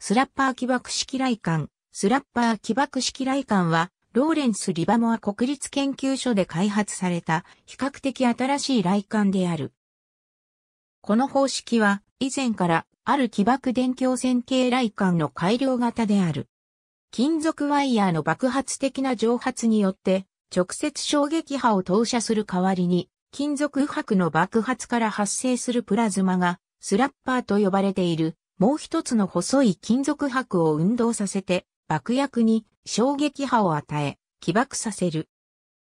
スラッパー起爆式雷管。スラッパー起爆式雷管は、ローレンス・リバモア国立研究所で開発された比較的新しい雷管である。この方式は以前からある起爆電鏡線形雷管の改良型である。金属ワイヤーの爆発的な蒸発によって直接衝撃波を投射する代わりに金属薄白の爆発から発生するプラズマがスラッパーと呼ばれているもう一つの細い金属箔を運動させて、爆薬に衝撃波を与え、起爆させる。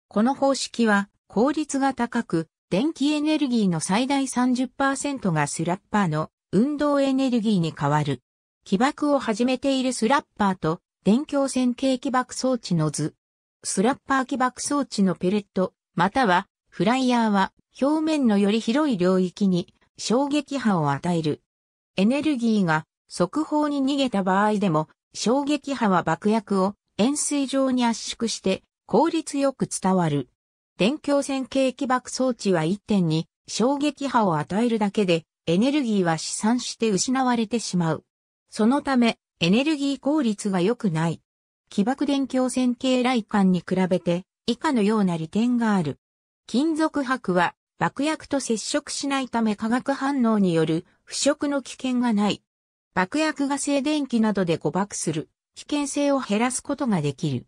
この方式は効率が高く、電気エネルギーの最大30%がスラッパーの運動エネルギーに変わる。起爆を始めているスラッパーと電強線形起爆装置の図。スラッパー起爆装置のペレット、またはフライヤーは表面のより広い領域に衝撃波を与えるエネルギーが速報に逃げた場合でも、衝撃波は爆薬を円錐状に圧縮して効率よく伝わる。電鏡線形起爆装置は1点に衝撃波を与えるだけでエネルギーは試算して失われてしまう。そのためエネルギー効率が良くない。起爆電鏡線形雷管に比べて以下のような利点がある。金属箔は爆薬と接触しないため化学反応による腐食の危険がない。爆薬が静電気などで誤爆する危険性を減らすことができる。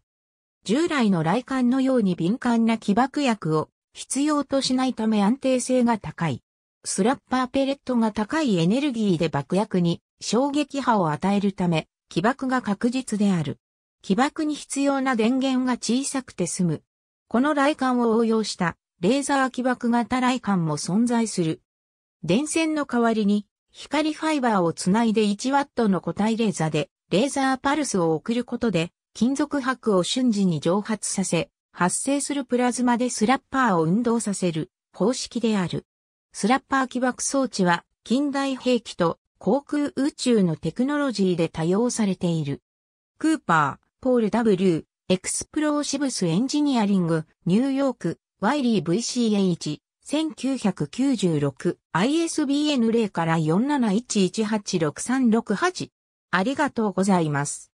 従来の雷管のように敏感な起爆薬を必要としないため安定性が高い。スラッパーペレットが高いエネルギーで爆薬に衝撃波を与えるため、起爆が確実である。起爆に必要な電源が小さくて済む。この雷管を応用したレーザー起爆型雷管も存在する。電線の代わりに光ファイバーをつないで 1W の固体レーザーでレーザーパルスを送ることで金属箔を瞬時に蒸発させ発生するプラズマでスラッパーを運動させる方式である。スラッパー起爆装置は近代兵器と航空宇宙のテクノロジーで多用されている。クーパー、ポール W、エクスプローシブスエンジニアリング、ニューヨーク、ワイリー VCH、1996 ISBN 0から47118636 8ありがとうございます。